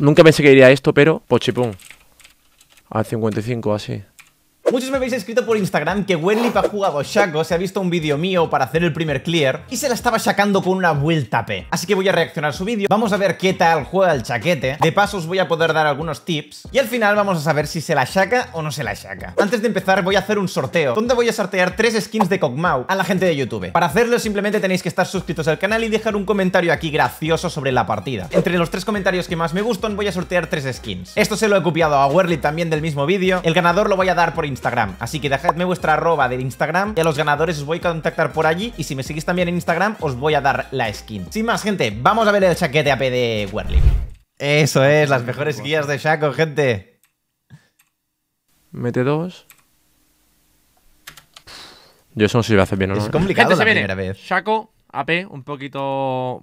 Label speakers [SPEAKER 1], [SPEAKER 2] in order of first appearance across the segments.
[SPEAKER 1] nunca pensé que iría esto, pero pochipum. Al 55, así.
[SPEAKER 2] Muchos me habéis escrito por Instagram que Wenlip ha jugado Shaco, se ha visto un vídeo mío para hacer el primer clear y se la estaba sacando con una vuelta P. Así que voy a reaccionar a su vídeo, vamos a ver qué tal juega el chaquete, de paso os voy a poder dar algunos tips y al final vamos a saber si se la saca o no se la saca. Antes de empezar voy a hacer un sorteo, donde voy a sortear tres skins de Kog'Maw a la gente de YouTube. Para hacerlo simplemente tenéis que estar suscritos al canal y dejar un comentario aquí gracioso sobre la partida. Entre los tres comentarios que más me gustan voy a sortear tres skins. Esto se lo he copiado a Werly también del mismo vídeo, el ganador lo voy a dar por Instagram Así que dejadme vuestra arroba del Instagram y a los ganadores os voy a contactar por allí. Y si me seguís también en Instagram, os voy a dar la skin. Sin más, gente, vamos a ver el chaquete AP de Werly. Eso es, las mejores guías de Shaco, gente. Mete dos.
[SPEAKER 1] Yo eso no sé si lo hace bien o no. Es ¿eh? complicado la Shaco, AP, un poquito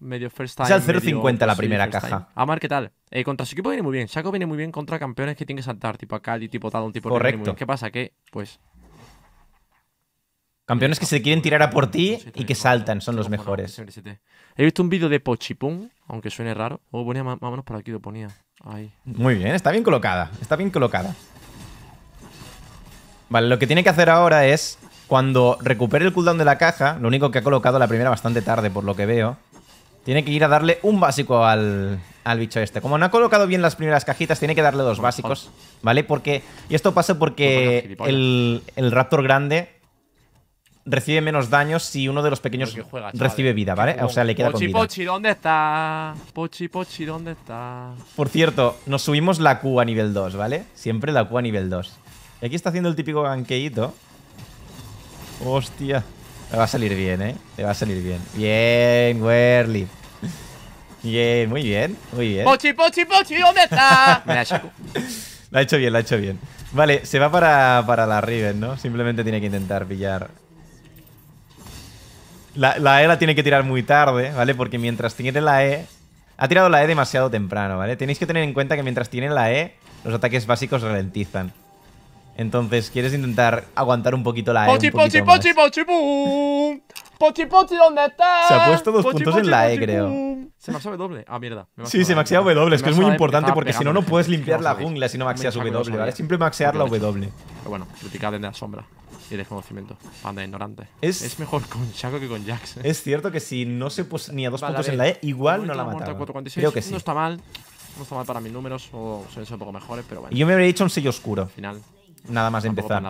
[SPEAKER 1] medio first time. Es al 0.50 la primera caja. Amar, ¿qué tal? Eh, contra su equipo viene muy bien. Shaco viene muy bien contra campeones que tienen que saltar, tipo y tipo tal tipo Correcto. ¿Qué
[SPEAKER 2] pasa? Que, pues. Campeones que se quieren tirar a por ti y que saltan, son los mejores.
[SPEAKER 1] He visto un vídeo de Pochipun, aunque suene raro. Oh, ponía vámonos o
[SPEAKER 2] por aquí, lo ponía. Ahí. Muy bien, está bien colocada. Está bien colocada. Vale, lo que tiene que hacer ahora es cuando recupere el cooldown de la caja, lo único que ha colocado la primera bastante tarde, por lo que veo, tiene que ir a darle un básico al, bicho este. Como no ha colocado bien las primeras cajitas, tiene que darle dos básicos, ¿vale? Porque. Y esto pasa porque el, el Raptor grande recibe menos daños si uno de los pequeños recibe eh. vida, ¿vale? O sea, le queda pochi, con
[SPEAKER 1] Pochi, ¿dónde está? Pochi, Pochi, ¿dónde está?
[SPEAKER 2] Por cierto, nos subimos la Q a nivel 2, ¿vale? Siempre la Q a nivel 2. Y aquí está haciendo el típico ganqueíto. Hostia. Me va a salir bien, ¿eh? Le va a salir bien. Bien, Werly. Bien, muy bien, muy bien. Pochi,
[SPEAKER 1] pochi, pochi, ¿dónde está?
[SPEAKER 2] la ha hecho bien, la ha hecho bien. Vale, se va para, la Riven, ¿no? Simplemente tiene que intentar pillar. La, la E la tiene que tirar muy tarde, ¿vale? Porque mientras tiene la E... Ha tirado la E demasiado temprano, ¿vale? Tenéis que tener en cuenta que mientras tiene la E, los ataques básicos ralentizan. Entonces, ¿quieres intentar aguantar un poquito la E? Pochi, pochi, pochi,
[SPEAKER 1] pochi, Pochi, pochi, ¿dónde estás? Se ha puesto dos puntos en la E, creo. Se maxea W. Ah, mierda. sí, se e, maxea W, es que es muy e, importante e, porque si no, no puedes limpiar la jungla si no maxeas W, ¿vale? Siempre maxear la W. Pero bueno, criticar desde la sombra y el desconocimiento. Anda, ignorante. Es, mejor con Chaco que con
[SPEAKER 2] Jax. Es cierto que si no se puso ni a dos puntos en la E, igual no la mataba. Creo que sí. No está mal.
[SPEAKER 1] No está mal para mis números, o suelen ser un poco mejores, pero bueno. yo me habría hecho un
[SPEAKER 2] sello oscuro. Nada más empezar.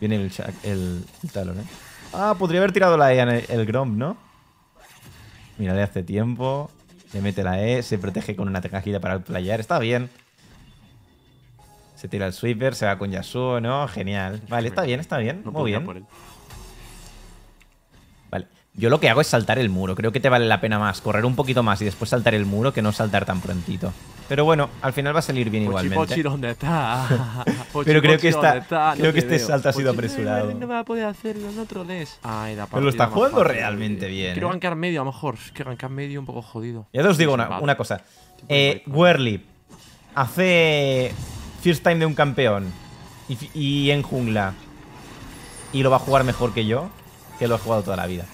[SPEAKER 2] Viene el, el, talón, ¿eh? Ah, podría haber tirado la E en el, Grom, ¿no? Mira, de hace tiempo. Le mete la E, se protege con una tecajita para el playar. Está bien. Se tira el sweeper, se va con Yasuo, ¿no? Genial. Vale, está bien, está bien. muy bien. Yo lo que hago es saltar el muro. Creo que te vale la pena más correr un poquito más y después saltar el muro que no saltar tan prontito. Pero bueno, al final va a salir bien igualmente. Pochi, ¿dónde está? Pero creo que, que este salto ha sido apresurado.
[SPEAKER 1] No, va a poder hacerlo, otro des. Ay, Pero lo está jugando realmente bien. Quiero gankar ¿eh? medio, a lo mejor. Es que gankar medio un poco jodido. Ya te os digo
[SPEAKER 2] una, cosa. Eh, Werly hace first time de un campeón y, y en jungla y lo va a jugar mejor que yo, que lo he jugado toda la vida.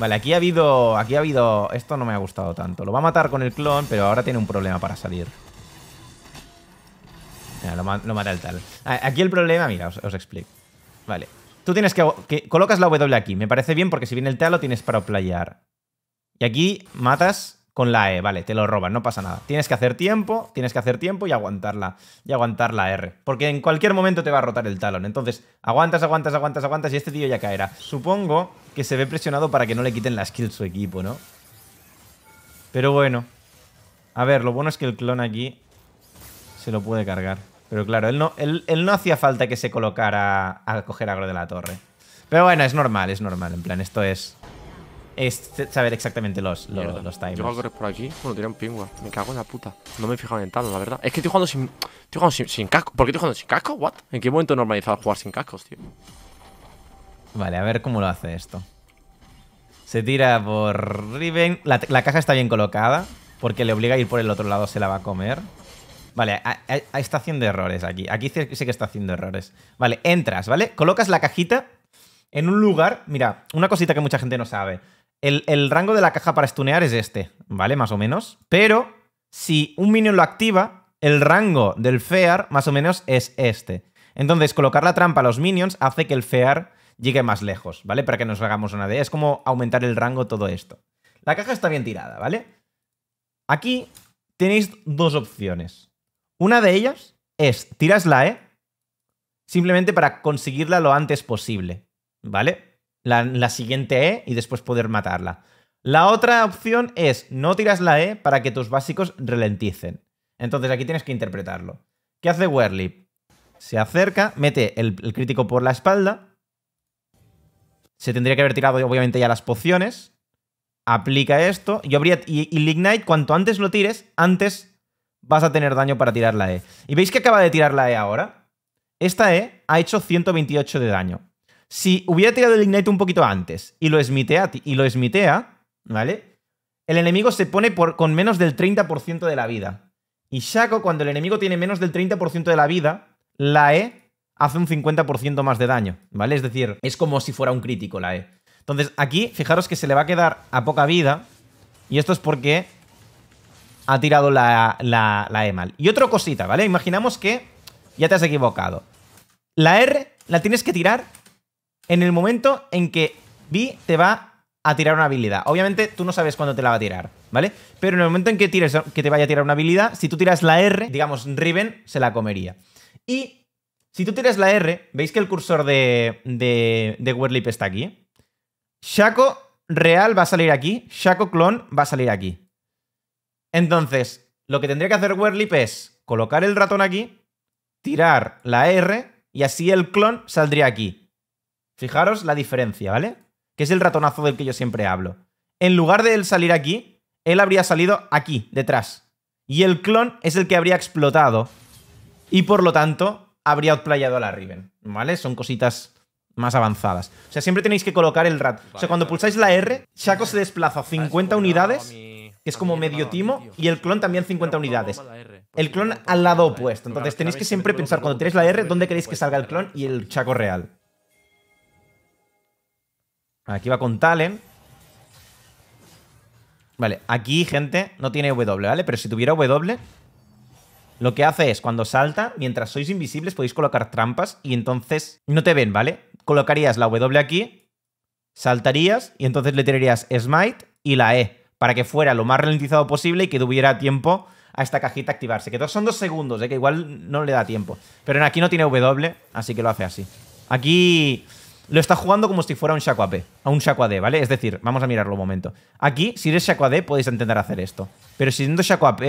[SPEAKER 2] Vale, aquí ha habido... Aquí ha habido... Esto no me ha gustado tanto. Lo va a matar con el clon, pero ahora tiene un problema para salir. lo, mata el tal. Aquí el problema... Mira, os, explico. Vale. Tú tienes que, que, Colocas la W aquí. Me parece bien porque si viene el tal lo tienes para playar. Y aquí matas con la E, vale, te lo roban, no pasa nada. Tienes que hacer tiempo, tienes que hacer tiempo y aguantarla, y aguantar la R. Porque en cualquier momento te va a rotar el talón. Entonces, aguantas, aguantas, aguantas, aguantas y este tío ya caerá. Supongo que se ve presionado para que no le quiten las skill su equipo, ¿no? Pero bueno. A ver, lo bueno es que el clon aquí se lo puede cargar. Pero claro, él no, él, él no hacía falta que se colocara a coger agro de la torre. Pero bueno, es normal, es normal. En plan, esto es es saber exactamente los, los, los timers. Yo voy a correr
[SPEAKER 1] por aquí. Bueno, un pingua. Me cago en la puta. No me he fijado en el la verdad. Es que estoy jugando sin. Estoy jugando sin, sin casco. ¿Por qué estoy jugando sin casco? ¿What? ¿En qué momento normalizaba jugar sin cascos, tío?
[SPEAKER 2] Vale, a ver cómo lo hace esto. Se tira por Riven. La, la, caja está bien colocada. Porque le obliga a ir por el otro lado, se la va a comer. Vale, está haciendo errores aquí. Aquí sí, que está haciendo errores. Vale, entras, ¿vale? Colocas la cajita en un lugar. Mira, una cosita que mucha gente no sabe. El, rango de la caja para stunear es este, ¿vale? Más o menos. Pero si un minion lo activa, el rango del fear más o menos es este. Entonces, colocar la trampa a los minions hace que el fear llegue más lejos, ¿vale? Para que nos hagamos una idea. Es como aumentar el rango todo esto. La caja está bien tirada, ¿vale? Aquí tenéis dos opciones. Una de ellas es tiras la E simplemente para conseguirla lo antes posible, ¿vale? la, siguiente E y después poder matarla. La otra opción es no tiras la E para que tus básicos ralenticen. Entonces aquí tienes que interpretarlo. ¿Qué hace Werlip? Se acerca, mete el, crítico por la espalda. Se tendría que haber tirado obviamente ya las pociones. Aplica esto. Y, habría, y, cuanto antes lo tires, antes vas a tener daño para tirar la E. ¿Y veis que acaba de tirar la E ahora? Esta E ha hecho 128 de daño. Si hubiera tirado el Ignite un poquito antes y lo smitea, y lo smitea ¿vale? El enemigo se pone por, con menos del 30% de la vida. Y Shaco, cuando el enemigo tiene menos del 30% de la vida, la E hace un 50% más de daño, ¿vale? Es decir, es como si fuera un crítico la E. Entonces, aquí, fijaros que se le va a quedar a poca vida. Y esto es porque ha tirado la, la E mal. Y otra cosita, ¿vale? Imaginamos que ya te has equivocado. La R la tienes que tirar en el momento en que Vi te va a tirar una habilidad. Obviamente tú no sabes cuándo te la va a tirar, ¿vale? Pero en el momento en que, tires, que te vaya a tirar una habilidad, si tú tiras la R, digamos, Riven se la comería. Y si tú tiras la R, veis que el cursor de, de, está aquí. Shaco Real va a salir aquí, Shaco Clon va a salir aquí. Entonces, lo que tendría que hacer Werlip es colocar el ratón aquí, tirar la R y así el clon saldría aquí. Fijaros la diferencia, ¿vale? Que es el ratonazo del que yo siempre hablo. En lugar de él salir aquí, él habría salido aquí, detrás. Y el clon es el que habría explotado. Y por lo tanto, habría outplayado a la Riven, ¿vale? Son cositas más avanzadas. O sea, siempre tenéis que colocar el rat. o sea, cuando pulsáis la R, Chaco se desplaza 50 ah, unidades que es como medio timo, y el clon también 50 unidades. El clon al lado opuesto. Entonces tenéis que siempre pensar cuando tenéis la R dónde queréis que salga el clon y el chaco real. Aquí va con Talent. Vale, aquí, gente, no tiene W, ¿vale? Pero si tuviera W, lo que hace es, cuando salta, mientras sois invisibles, podéis colocar trampas y entonces no te ven, ¿vale? Colocarías la W aquí, saltarías y entonces le tirarías Smite y la E, para que fuera lo más ralentizado posible y que tuviera tiempo a esta cajita activarse. Que son dos segundos, ¿eh? que igual no le da tiempo. Pero aquí no tiene W, así que lo hace así. Aquí lo está jugando como si fuera un Shaco AP, a un Shaco AD, ¿vale? Es decir, vamos a mirarlo un momento. Aquí, si eres Shaco AD, podéis intentar hacer esto. Pero si siendo Shaco AP,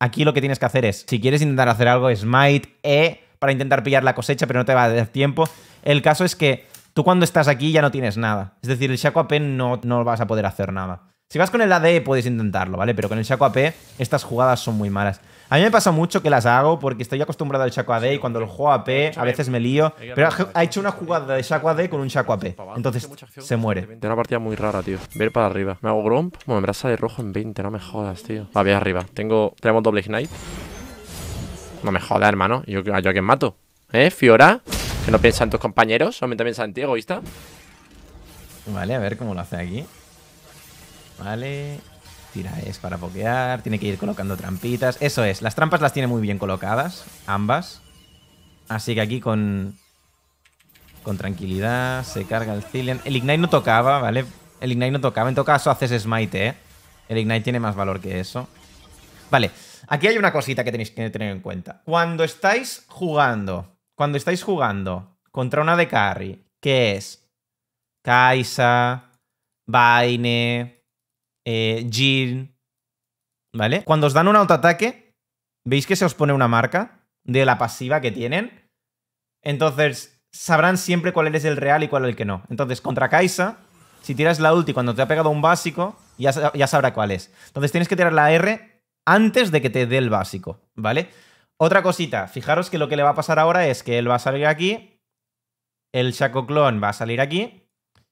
[SPEAKER 2] aquí lo que tienes que hacer es, si quieres intentar hacer algo, Smite, E, para intentar pillar la cosecha, pero no te va a dar tiempo. El caso es que tú cuando estás aquí ya no tienes nada. Es decir, el Shaco AP no, no vas a poder hacer nada. Si vas con el AD, puedes intentarlo, ¿vale? Pero con el Shaco AP, estas jugadas son muy malas. A mí me pasa mucho que las hago porque estoy acostumbrado al Shaco AD y cuando lo juego a P a veces me lío. Pero ha hecho una jugada de Shaco AD con un Shaco AP. Entonces se muere.
[SPEAKER 1] Tiene una partida muy rara, tío. Ver para arriba. Me hago Gromp. Bueno, me brasa de rojo en 20. No me jodas, tío. Va, bien arriba. Tengo, tenemos doble Ignite. No me jodas, hermano. ¿Yo, ¿Yo a quién mato? ¿Eh, Fiora? Que no piensa en tus compañeros. Solamente piensa en ti, egoísta.
[SPEAKER 2] Vale, a ver cómo lo hace aquí. Vale. Tira es para pokear, tiene que ir colocando trampitas. Eso es, las trampas las tiene muy bien colocadas, ambas. Así que aquí con, con tranquilidad se carga el Zillion. El Ignite no tocaba, ¿vale? El Ignite no tocaba, en todo caso haces Smite, ¿eh? El Ignite tiene más valor que eso. Vale, aquí hay una cosita que tenéis que tener en cuenta. Cuando estáis jugando, cuando estáis jugando contra una de carry, que es Kaisa, Vayne eh, Jean, ¿vale? Cuando os dan un autoataque, veis que se os pone una marca de la pasiva que tienen. Entonces, sabrán siempre cuál es el real y cuál es el que no. Entonces, contra Kaisa, si tiras la ulti cuando te ha pegado un básico, ya, ya sabrá cuál es. Entonces, tienes que tirar la R antes de que te dé el básico, ¿vale? Otra cosita, fijaros que lo que le va a pasar ahora es que él va a salir aquí, el Shaco Clon va a salir aquí,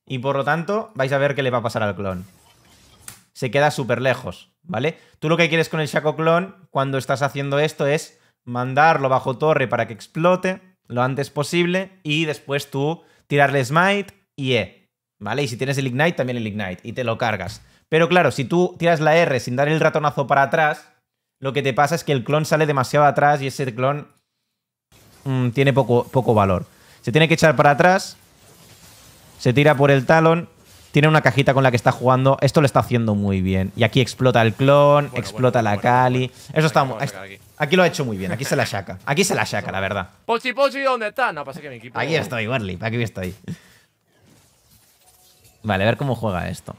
[SPEAKER 2] y por lo tanto, vais a ver qué le va a pasar al clon se queda súper lejos, ¿vale? Tú lo que quieres con el Shaco clon cuando estás haciendo esto es mandarlo bajo torre para que explote lo antes posible y después tú tirarle Smite y E, ¿vale? Y si tienes el Ignite, también el Ignite y te lo cargas. Pero claro, si tú tiras la R sin dar el ratonazo para atrás, lo que te pasa es que el clon sale demasiado atrás y ese clon mm, tiene poco, poco valor. Se tiene que echar para atrás, se tira por el talón tiene una cajita con la que está jugando. Esto lo está haciendo muy bien. Y aquí explota el clon, explota la Kali. Eso está muy. Aquí. lo ha hecho muy bien. Aquí se la saca. Aquí se la saca, la verdad.
[SPEAKER 1] Pochi, Pochi, ¿dónde está? No, pasa que mi equipo. Aquí estoy,
[SPEAKER 2] Warly. Aquí estoy. Vale, a ver cómo juega esto.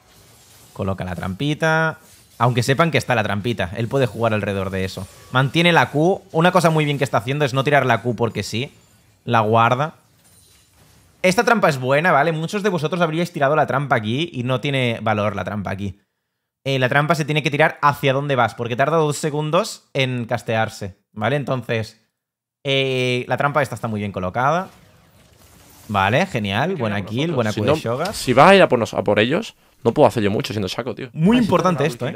[SPEAKER 2] Coloca la trampita. Aunque sepan que está la trampita. Él puede jugar alrededor de eso. Mantiene la Q. Una cosa muy bien que está haciendo es no tirar la Q porque sí. La guarda. Esta trampa es buena, ¿vale? Muchos de vosotros habríais tirado la trampa aquí y no tiene valor la trampa aquí. Eh, la trampa se tiene que tirar hacia dónde vas, porque tarda dos segundos en castearse, ¿vale? Entonces, eh, la trampa esta está muy bien colocada. Vale, genial. Buena kill, buena si de Si
[SPEAKER 1] vas a ir a por, ellos,
[SPEAKER 2] no puedo hacer yo mucho siendo Shaco, tío. Muy importante esto, eh.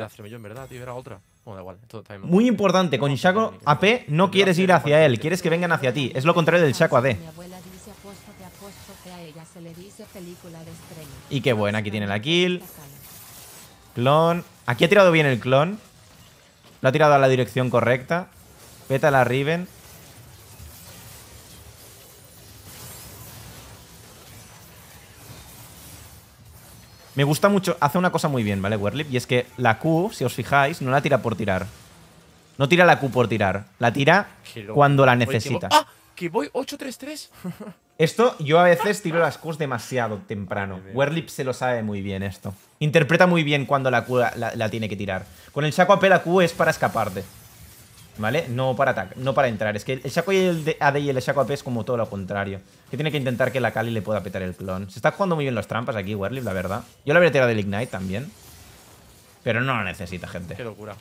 [SPEAKER 2] Muy importante, con Shaco AP no quieres ir hacia él, quieres que vengan hacia ti. Es lo contrario del Shaco AD. Y qué buena, aquí tiene la kill. Clon. Aquí ha tirado bien el clon. Lo ha tirado a la dirección correcta. Peta la Riven. Me gusta mucho, hace una cosa muy bien, ¿vale, Werlip? Y es que la Q, si os fijáis, no la tira por tirar. No tira la Q por tirar. La tira cuando la necesita. ¡Ah!
[SPEAKER 1] que voy 8-3-3.
[SPEAKER 2] Esto yo a veces tiro las Qs demasiado temprano. Werlip se lo sabe muy bien esto. Interpreta muy bien cuando la Q la, tiene que tirar. Con el Shaco AP la Q es para escaparte. ¿Vale? No para atacar, no para entrar. Es que el Shaco y el AD y el Shaco AP es como todo lo contrario. Que tiene que intentar que la Kali le pueda petar el clon. Se está jugando muy bien las trampas aquí, Werlip, la verdad. Yo la habría tirado del Ignite también. Pero no la necesita, gente. Qué locura.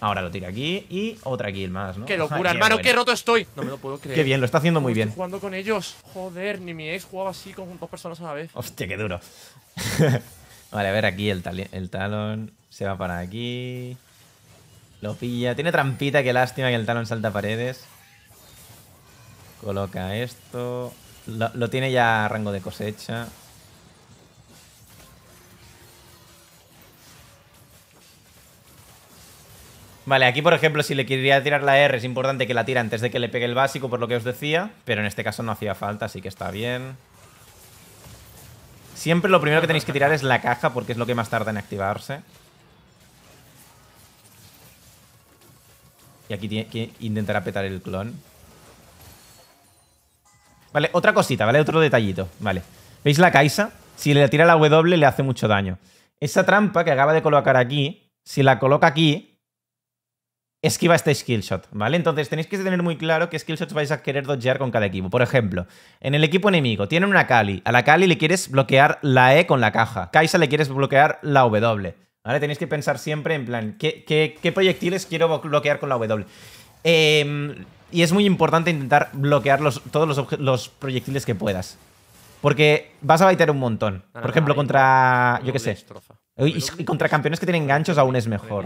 [SPEAKER 2] Ahora lo tira aquí y otra kill más, ¿no? ¡Qué locura, hermano! ¡Qué roto estoy! No me lo puedo creer. ¡Qué bien! Lo está haciendo muy bien.
[SPEAKER 1] jugando con ellos. Joder, ni mi ex jugaba así con dos personas a la vez. ¡Hostia, qué duro!
[SPEAKER 2] vale, a ver aquí el, talón. Se va para aquí. Lo pilla. Tiene trampita, qué lástima que el talón salta paredes. Coloca esto. Lo, tiene ya a rango de cosecha. Vale, aquí por ejemplo, si le quería tirar la R, es importante que la tire antes de que le pegue el básico, por lo que os decía. Pero en este caso no hacía falta, así que está bien. Siempre lo primero que tenéis que tirar es la caja, porque es lo que más tarda en activarse. Y aquí tiene que intentar apetar el clon. Vale, otra cosita, ¿vale? Otro detallito, vale. ¿Veis la Kaisa? Si le tira la W le hace mucho daño. Esa trampa que acaba de colocar aquí, si la coloca aquí, esquiva este skillshot, ¿vale? Entonces tenéis que tener muy claro qué skillshots vais a querer dodgear con cada equipo. Por ejemplo, en el equipo enemigo tienen una Kali. A la Kali le quieres bloquear la E con la caja. Kaisa le quieres bloquear la W, ¿vale? Tenéis que pensar siempre en plan, ¿qué, proyectiles quiero bloquear con la W? Em, y es muy importante intentar bloquear todos los, proyectiles que puedas. Porque vas a baitear un montón. Por ejemplo, contra... yo qué sé. contra campeones que tienen ganchos aún es mejor.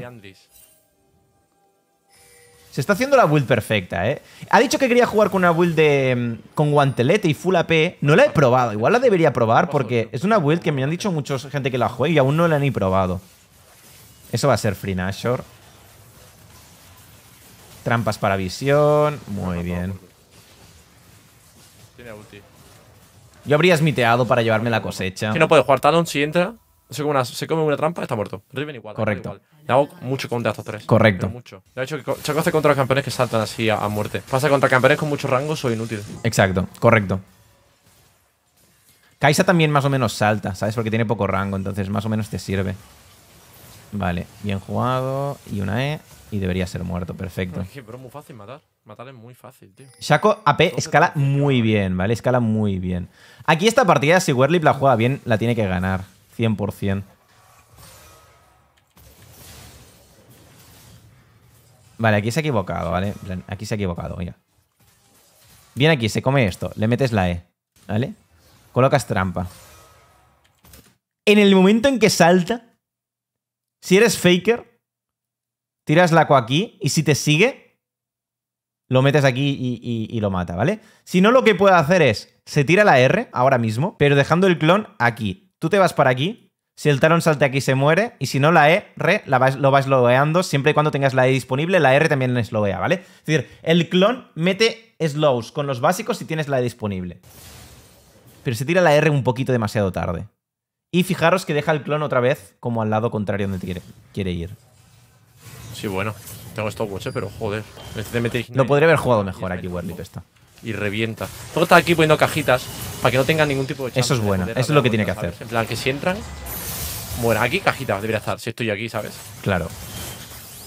[SPEAKER 2] Se está haciendo la build perfecta, ¿eh? Ha dicho que quería jugar con una build de, mm, con guantelete y full AP. No la he probado. Igual la debería probar porque es una build que me han dicho mucha gente que la juega y aún no la han ni probado. Eso va a ser Free Nashor. Trampas para visión. Muy bien. Tiene Yo habría smiteado para llevarme la cosecha. Que no puede jugar Talon
[SPEAKER 1] si entra. Se come una, trampa, está muerto. Riven igual. Correcto. Le hago mucho contra estos tres. Correcto. Mucho. De contra los campeones que saltan así a, muerte. Pasa contra campeones con muchos rangos soy inútil
[SPEAKER 2] Exacto, correcto. Kaisa también más o menos salta, ¿sabes? Porque tiene poco rango, entonces más o menos te sirve. Vale, bien jugado. Y una E. Y debería ser muerto, perfecto.
[SPEAKER 1] pero es muy fácil matar. Matar es muy fácil, tío.
[SPEAKER 2] Shaco AP escala muy bien, ¿vale? Escala muy bien. Aquí esta partida, si Werlip la juega bien, la tiene que ganar. 100%. Vale, aquí se ha equivocado, ¿vale? Aquí se ha equivocado, ya. Viene aquí, se come esto. Le metes la E, ¿vale? Colocas trampa. En el momento en que salta, si eres faker, tiras la aquí y si te sigue, lo metes aquí y, y lo mata, ¿vale? Si no, lo que puede hacer es, se tira la R ahora mismo, pero dejando el clon aquí. Tú te vas para aquí, si el talón salta aquí se muere. Y si no, la E, re, la vas, lo vas siempre y cuando tengas la E disponible. La R también slowea, ¿vale? Es decir, el clon mete slows con los básicos si tienes la E disponible. Pero se tira la R un poquito demasiado tarde. Y fijaros que deja el clon otra vez como al lado contrario donde quiere, quiere ir. Sí, bueno.
[SPEAKER 1] Tengo stopwatch, ¿eh? pero joder. No lo
[SPEAKER 2] podría haber jugado mejor aquí, Warlip, está
[SPEAKER 1] Y revienta. Todo está aquí poniendo cajitas para que no tengan ningún tipo de chance. Eso es bueno. Eso es lo que tiene que hacer. En plan, que si entran, bueno, aquí cajita debería estar, si estoy aquí, ¿sabes?
[SPEAKER 2] Claro.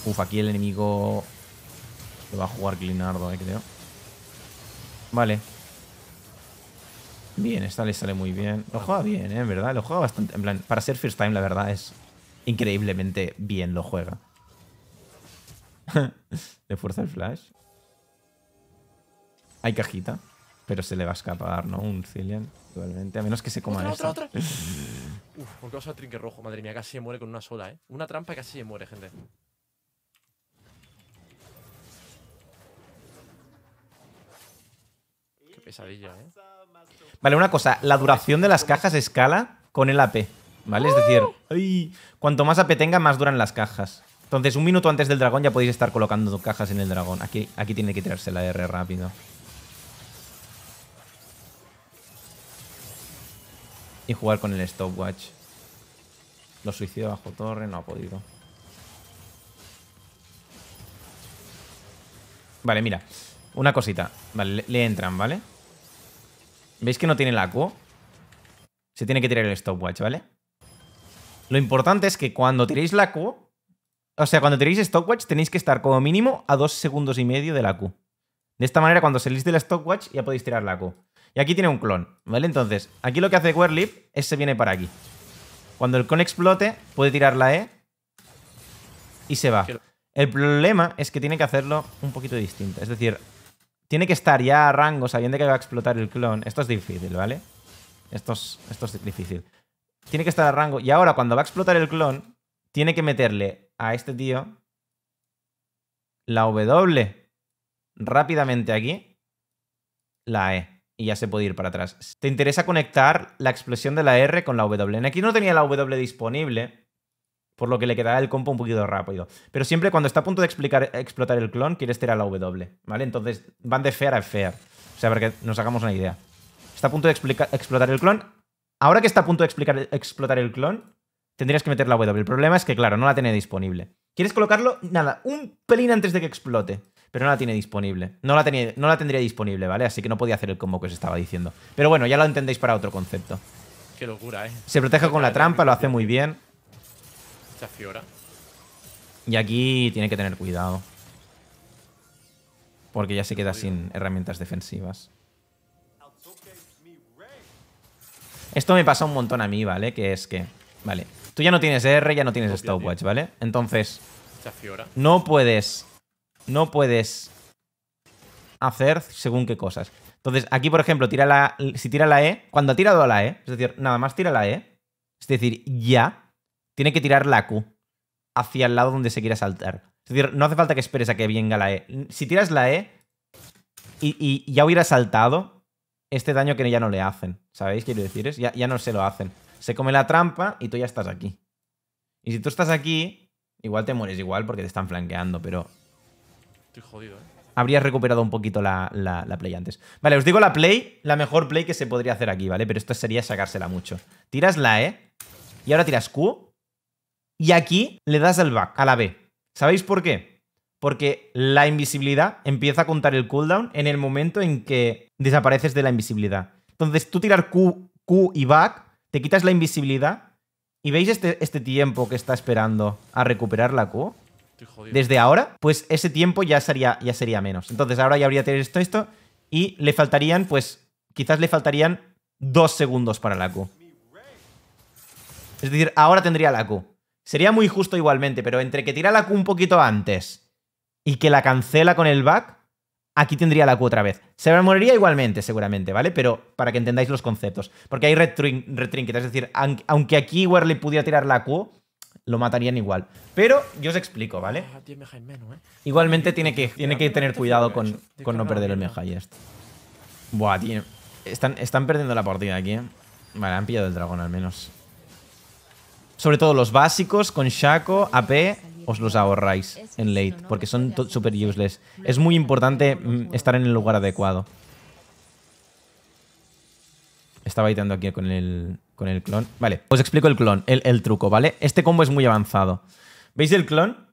[SPEAKER 2] Uf, aquí el enemigo lo va a jugar Glinardo, eh, creo. Vale. Bien, esta le sale muy bien. Lo juega bien, ¿eh? En verdad, lo juega bastante. En plan, para ser first time, la verdad, es increíblemente bien lo juega. le fuerza el flash. Hay cajita. Pero se le va a escapar, ¿no? Un Cillian, igualmente. A menos que se coma otra, Otra, otra.
[SPEAKER 1] Uf, ¿por qué vas trinque rojo? Madre mía, casi se muere con una sola, ¿eh? Una trampa y casi se muere, gente. Qué pesadilla, ¿eh?
[SPEAKER 2] Vale, una cosa. La duración de las cajas escala con el AP, ¿vale? Es decir, ¡Uh! cuanto más AP tenga, más duran las cajas. Entonces, un minuto antes del dragón ya podéis estar colocando cajas en el dragón. Aquí, aquí tiene que tirarse la R rápido. Y jugar con el stopwatch. Lo suicidio bajo torre, no ha podido. Vale, mira. Una cosita. Vale, le, entran, ¿vale? ¿Veis que no tiene la Q? Se tiene que tirar el stopwatch, ¿vale? Lo importante es que cuando tiréis la Q... O sea, cuando tiréis stopwatch tenéis que estar como mínimo a dos segundos y medio de la Q. De esta manera, cuando salís del stopwatch ya podéis tirar la Q. Y aquí tiene un clon, ¿vale? Entonces, aquí lo que hace Werlip es se viene para aquí. Cuando el clon explote, puede tirar la E y se va. El problema es que tiene que hacerlo un poquito distinto. Es decir, tiene que estar ya a rango sabiendo que va a explotar el clon. Esto es difícil, ¿vale? Esto es, esto es difícil. Tiene que estar a rango. Y ahora, cuando va a explotar el clon, tiene que meterle a este tío la W rápidamente aquí, la E y ya se puede ir para atrás. Te interesa conectar la explosión de la R con la W. Aquí no tenía la W disponible, por lo que le quedaba el compo un poquito rápido. Pero siempre cuando está a punto de explicar, explotar el clon, quieres tirar la W, ¿vale? Entonces van de fear a fair. O sea, para que nos hagamos una idea. Está a punto de explotar el clon. Ahora que está a punto de explicar, explotar el clon, tendrías que meter la W. El problema es que, claro, no la tenía disponible. Quieres colocarlo, nada, un pelín antes de que explote pero no la tiene disponible. No la, tenía, no la tendría disponible, ¿vale? Así que no podía hacer el combo que os estaba diciendo. Pero bueno, ya lo entendéis para otro concepto. Qué locura, ¿eh? Se protege con la trampa, lo hace muy bien. Y aquí tiene que tener cuidado. Porque ya se queda sin herramientas defensivas. Esto me pasa un montón a mí, ¿vale? Que es que... Vale. Tú ya no tienes R, ya no tienes stopwatch, ¿vale? Entonces... No puedes no puedes hacer según qué cosas. Entonces, aquí, por ejemplo, tira la, si tira la E, cuando ha tirado a la E, es decir, nada más tira la E, es decir, ya, tiene que tirar la Q hacia el lado donde se quiera saltar. Es decir, no hace falta que esperes a que venga la E. Si tiras la E y, ya hubiera saltado, este daño que ya no le hacen. ¿Sabéis? Quiero decir, es, ya, ya no se lo hacen. Se come la trampa y tú ya estás aquí. Y si tú estás aquí, igual te mueres igual porque te están flanqueando, pero Estoy jodido, ¿eh? Habría recuperado un poquito la, play antes. Vale, os digo la play, la mejor play que se podría hacer aquí, ¿vale? Pero esto sería sacársela mucho. Tiras la E y ahora tiras Q y aquí le das al back, a la B. ¿Sabéis por qué? Porque la invisibilidad empieza a contar el cooldown en el momento en que desapareces de la invisibilidad. Entonces tú tirar Q, Q y back, te quitas la invisibilidad y veis este, este tiempo que está esperando a recuperar la Q desde ahora, pues ese tiempo ya sería, ya sería menos. Entonces ahora ya habría tener esto, esto, y le faltarían, pues quizás le faltarían dos segundos para la Q. Es decir, ahora tendría la Q. Sería muy justo igualmente, pero entre que tira la Q un poquito antes y que la cancela con el back, aquí tendría la Q otra vez. Se moriría igualmente, seguramente, ¿vale? Pero para que entendáis los conceptos. Porque hay retrinket, es decir, aunque aquí Warley pudiera tirar la Q, lo matarían igual. Pero yo os explico, ¿vale? Ah, ¿eh? Igualmente tiene que, tiene que tener cuidado con, no perder el esto. Buah, tío. Están, están perdiendo la partida aquí, ¿eh? Vale, han pillado el dragón al menos. Sobre todo los básicos con Shaco, AP, os los ahorráis en late, porque son super useless. Es muy importante mm, estar en el lugar adecuado. Estaba editando aquí con el, con el clon. Vale, os explico el clon, el, truco, ¿vale? Este combo es muy avanzado. ¿Veis el clon?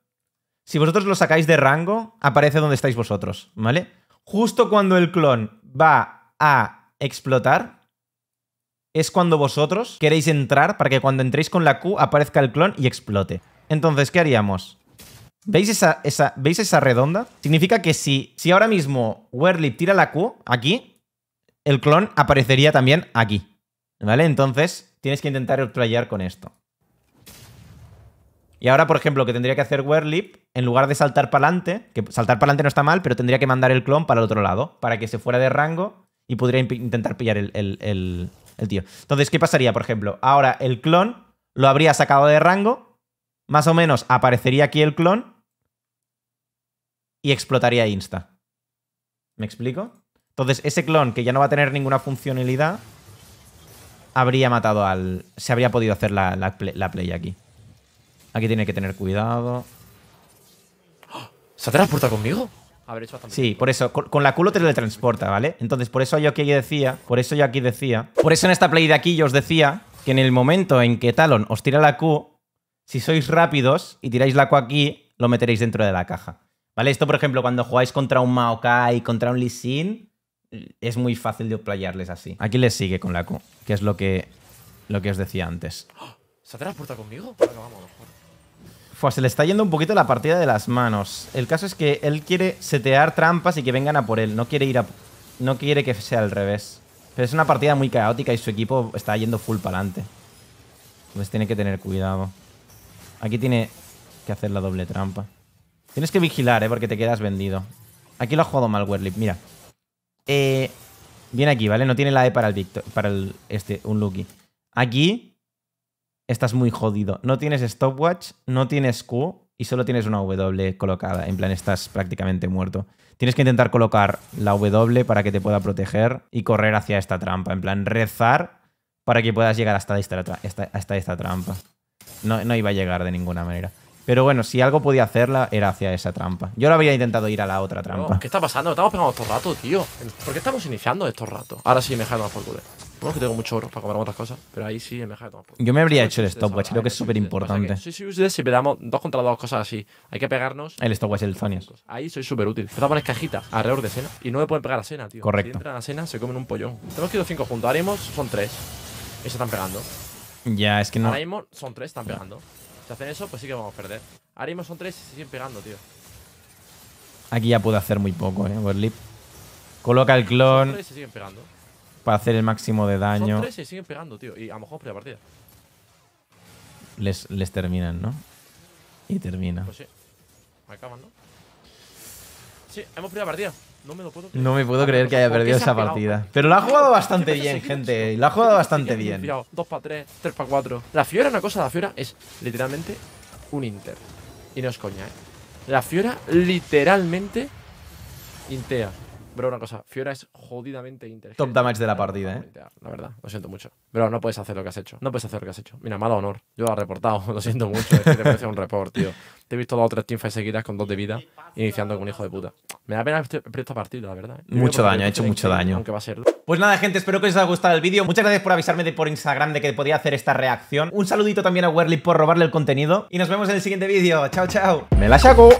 [SPEAKER 2] Si vosotros lo sacáis de rango, aparece donde estáis vosotros, ¿vale? Justo cuando el clon va a explotar, es cuando vosotros queréis entrar para que cuando entréis con la Q aparezca el clon y explote. Entonces, ¿qué haríamos? ¿Veis esa, ¿veis esa redonda? Significa que si, si ahora mismo Werly tira la Q aquí, el clon aparecería también aquí. ¿Vale? Entonces, tienes que intentar ultrajar con esto. Y ahora, por ejemplo, que tendría que hacer Werlip, en lugar de saltar para adelante, que saltar para adelante no está mal, pero tendría que mandar el clon para el otro lado, para que se fuera de rango y podría intentar pillar el, el, tío. Entonces, ¿qué pasaría, por ejemplo? Ahora el clon lo habría sacado de rango, más o menos aparecería aquí el clon y explotaría Insta. ¿Me explico? Entonces, ese clon que ya no va a tener ninguna funcionalidad, habría matado al... Se habría podido hacer la, la, play, aquí. Aquí tiene que tener cuidado. ¿Se transporta conmigo? sí, por eso, con, la Q lo teletransporta, ¿vale? Entonces, por eso yo aquí decía, por eso yo aquí decía, por eso en esta play de aquí yo os decía que en el momento en que Talon os tira la Q, si sois rápidos y tiráis la Q aquí, lo meteréis dentro de la caja. ¿Vale? Esto, por ejemplo, cuando jugáis contra un Maokai, contra un Lee Sin, es muy fácil de playarles así. Aquí le sigue con la Q, que es lo que, lo que os decía antes. ¿Se conmigo? vamos, se le está yendo un poquito la partida de las manos. El caso es que él quiere setear trampas y que vengan a por él. No quiere ir a... No quiere que sea al revés. Pero es una partida muy caótica y su equipo está yendo full para adelante. Entonces tiene que tener cuidado. Aquí tiene que hacer la doble trampa. Tienes que vigilar, ¿eh? Porque te quedas vendido. Aquí lo ha jugado mal, Werlip. Mira, eh, viene aquí, ¿vale? No tiene la E para el para el este, un Lucky. Aquí estás muy jodido. No tienes stopwatch, no tienes Q y solo tienes una W colocada. En plan, estás prácticamente muerto. Tienes que intentar colocar la W para que te pueda proteger y correr hacia esta trampa. En plan, rezar para que puedas llegar hasta esta, esta trampa. No, no iba a llegar de ninguna manera. Pero bueno, si algo podía hacerla era hacia esa trampa. Yo lo habría intentado ir a la otra trampa.
[SPEAKER 1] ¿Qué está pasando? Estamos pegando estos ratos, tío. ¿Por qué estamos iniciando estos ratos?
[SPEAKER 2] Ahora sí, me he más
[SPEAKER 1] por culo. Bueno, que tengo mucho oro para comprar otras cosas, pero ahí sí me he por
[SPEAKER 2] culo. Yo me habría hecho el stopwatch, creo que es súper importante. Sí,
[SPEAKER 1] sí, si pegamos dos contra dos cosas así, hay que pegarnos. El stopwatch el Zonias. Ahí soy súper útil. Empezamos alrededor de cena y no me pueden pegar a cena, tío. Correcto. Si entran a cena, se comen un pollón. Tenemos que ir cinco juntos. Ahora son tres. Y se están pegando.
[SPEAKER 2] Ya, es que no. Ahora
[SPEAKER 1] son tres, están pegando. Si hacen eso, pues sí que vamos a perder. Ahora mismo son tres y se siguen pegando, tío.
[SPEAKER 2] Aquí ya puede hacer muy poco, eh, Coloca el clon. Son se siguen pegando. Para hacer el máximo de daño. Son tres
[SPEAKER 1] y siguen pegando, tío. Y a lo mejor por partida.
[SPEAKER 2] Les, les terminan, ¿no? Y termina.
[SPEAKER 1] Pues sí. Acaban, ¿no? Sí, hemos perdido la partida. No me puedo creer. que haya perdido esa partida.
[SPEAKER 2] Pero la ha jugado bastante bien, gente. La ha jugado bastante bien.
[SPEAKER 1] 2 para 3, 3 para 4. La Fiora, una cosa, la Fiora es literalmente un Inter. Y no es coña, eh. La Fiora literalmente Intea. Bro, una cosa, Fiora es jodidamente inteligente. Top damage de la partida, eh. La verdad, lo siento mucho. Bro, no puedes hacer lo que has hecho. No puedes hacer lo que has hecho. Mira, mala honor. Yo lo he reportado, lo siento mucho. Es que te un report, Te he visto dos o tres teamfights seguidas con dos de vida,
[SPEAKER 2] iniciando con un hijo de puta. Me da pena este, esta partida, la verdad. ¿eh? mucho daño, ha hecho mucho daño. Aunque va a ser. Pues nada, gente, espero que os haya gustado el vídeo. Muchas gracias por avisarme por Instagram de que podía hacer esta reacción. Un saludito también a Werly por robarle el contenido. Y nos vemos en el siguiente vídeo. Chao, chao. Me la saco.